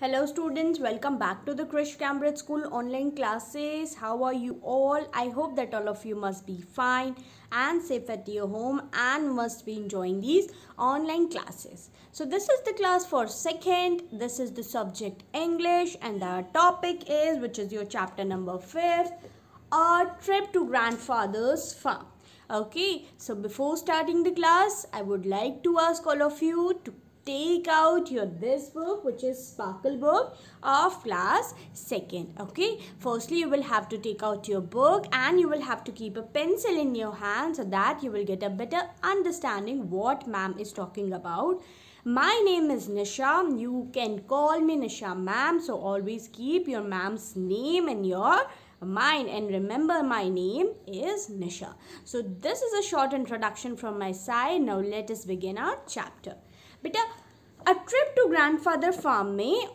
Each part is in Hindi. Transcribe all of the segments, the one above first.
hello students welcome back to the krish cambridge school online classes how are you all i hope that all of you must be fine and safe at your home and must be enjoying these online classes so this is the class for second this is the subject english and the topic is which is your chapter number fifth a trip to grandfather's farm okay so before starting the class i would like to ask all of you to take out your this book which is sparkle book of class second okay firstly you will have to take out your book and you will have to keep a pencil in your hand so that you will get a better understanding what ma'am is talking about my name is Nisha. You can call me Nisha ma'am. So always keep your ma'am's name in your mind and remember my name is Nisha. So this is a short introduction from my side. Now let us begin our chapter. Beta, a trip to grandfather farm में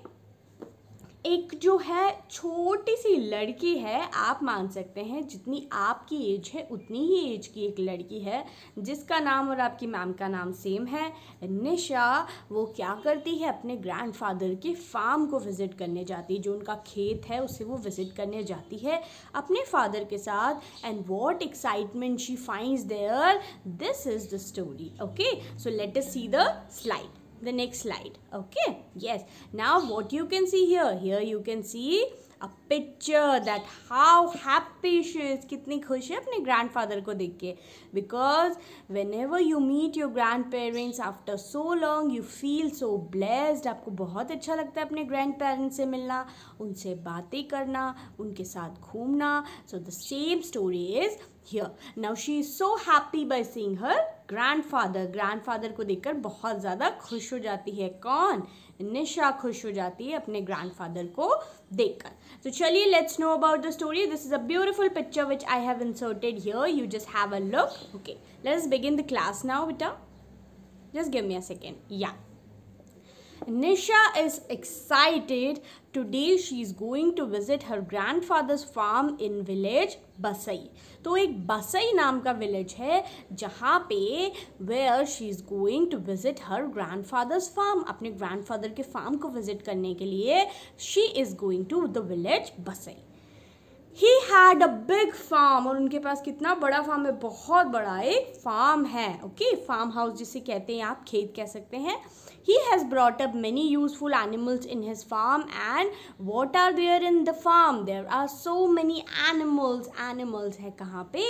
एक जो है छोटी सी लड़की है आप मान सकते हैं जितनी आपकी एज है उतनी ही एज की एक लड़की है जिसका नाम और आपकी मैम का नाम सेम है निशा वो क्या करती है अपने ग्रैंडफादर के फार्म को विज़िट करने जाती है जो उनका खेत है उसे वो विज़िट करने जाती है अपने फादर के साथ and what excitement she find there this is the story okay so let us see the slide the next slide okay yes now what you can see here here you can see a picture that how happy she is kitni khush hai apne grandfather ko dekh ke because whenever you meet your grandparents after so long you feel so blessed aapko bahut acha lagta hai apne grandparents se milna unse baatein karna unke sath ghumna so the same story is here. Now she is so happy by seeing her grandfather. Grandfather को देखकर बहुत ज़्यादा खुश हो जाती है कौन निशा खुश हो जाती है अपने grandfather को देखकर तो चलिए let's know about the story. This is a beautiful picture which I have inserted here. You just have a look. Okay, let's begin the class now, beta. Just give me a second. Yeah. Nisha is excited. Today she is going to visit her grandfather's farm in village बसई तो एक बसई नाम का विलेज है जहाँ पे where she is going to visit her grandfather's farm अपने ग्रैंड फादर के फार्म को विज़िट करने के लिए she is going to the village Basai he had a big farm और उनके पास कितना बड़ा फार्म है बहुत बड़ा एक फार्म है ओके फार्म हाउस जिसे कहते हैं आप खेत कह सकते हैं he has brought up many useful animals in his farm and what are there in the farm there are so many animals animals है कहाँ पे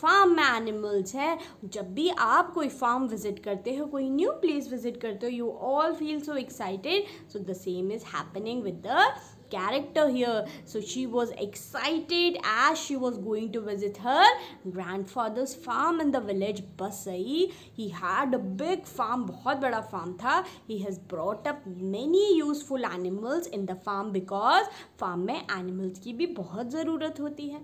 फार्म में एनिमल्स है जब भी आप कोई फार्म विजिट करते हो कोई न्यू प्लेस विजिट करते हो you all feel so excited so the same is happening with the character here. So she was excited as she was going to visit her grandfather's farm in the village Basai. He had a big farm, bahut bada farm tha He has brought up many useful animals in the farm because farm mein animals ki bhi bahut zarurat hoti hai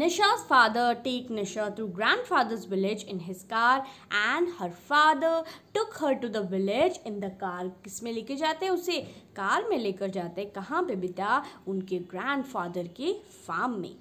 Nisha's father take Nisha to grandfather's village in his car and her father took her to the village in the car. किस में लेके जाते हैं उसे कार में लेकर जाते हैं कहाँ पे बेटा उनके grandfather के farm में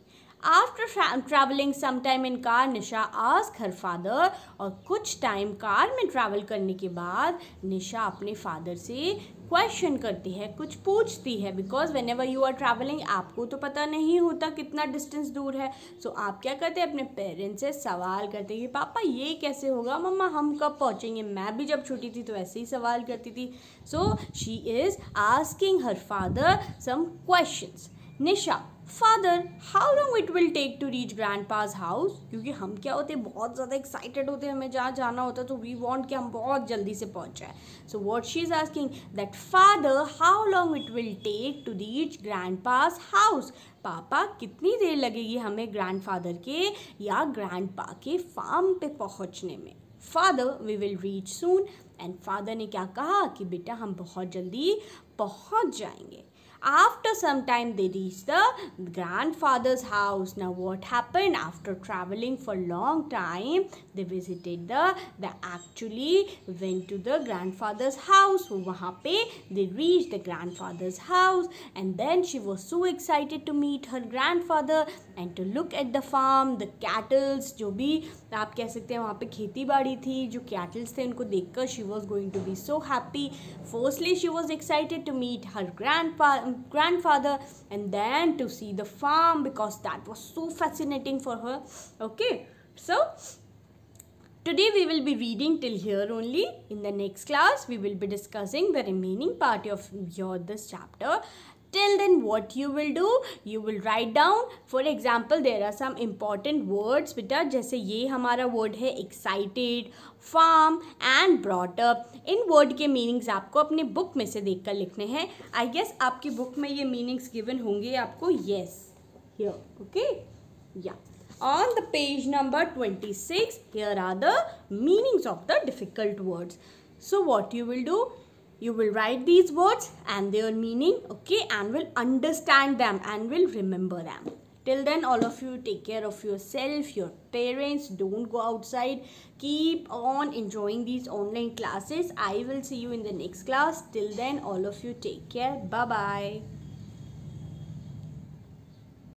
After tra some time in car, Nisha ask her father और कुछ time car में travel करने के बाद Nisha अपने father से क्वेश्चन करती है कुछ पूछती है because whenever you are travelling आपको तो पता नहीं होता कितना डिस्टेंस दूर है सो so, आप क्या करते हैं अपने पेरेंट्स से सवाल करते हैं कि पापा ये कैसे होगा मम्मा हम कब पहुँचेंगे मैं भी जब छोटी थी तो ऐसे ही सवाल करती थी so she is asking her father some question Nisha father how long it will take to reach grandpa's house क्योंकि हम क्या होते हैं बहुत ज़्यादा एक्साइटेड होते हैं हमें जहाँ जाना होता है तो वी वॉन्ट कि हम बहुत जल्दी से पहुँच जाए so what she is asking that father how long it will take to reach grandpa's house पापा कितनी देर लगेगी हमें ग्रैंड फादर के या ग्रैंड पा के फार्म पे पहुँचने में father we will reach soon and father ने क्या कहा कि बेटा हम बहुत जल्दी पहुँच जाएंगे After some time, they reached the grandfather's house. Now, what happened? After traveling for long time, they visited the, they actually went to the grandfather's house. वहाँ पे they reached the grandfather's house and then she was so excited to meet her grandfather and to look at the farm the cattles जो भी आप कह सकते हैं वहाँ पे खेती बाड़ी थी जो कैटल्स थे उनको देख कर she was going to be so happy firstly she was excited to meet her grand grandfather and then to see the farm because that was so fascinating for her okay so Today we will be reading till here only. In the next class, we will be discussing the remaining part of your this chapter till then what you will do you will write down for example there are some important words beta jaise ye hamara word hai excited farm and brought up in word ke meanings aapko apne book mein se dekh kar likhne hain I guess aapki book mein ye meanings given honge aapko yes here okay yeah on the page number 26 here are the meanings of the difficult words so what you will do You will write these words and their meaning, okay, and will understand them and will remember them. Till then, all of you take care of yourself, your parents. Don't go outside. Keep on enjoying these online classes. I will see you in the next class. Till then, all of you take care. Bye-bye.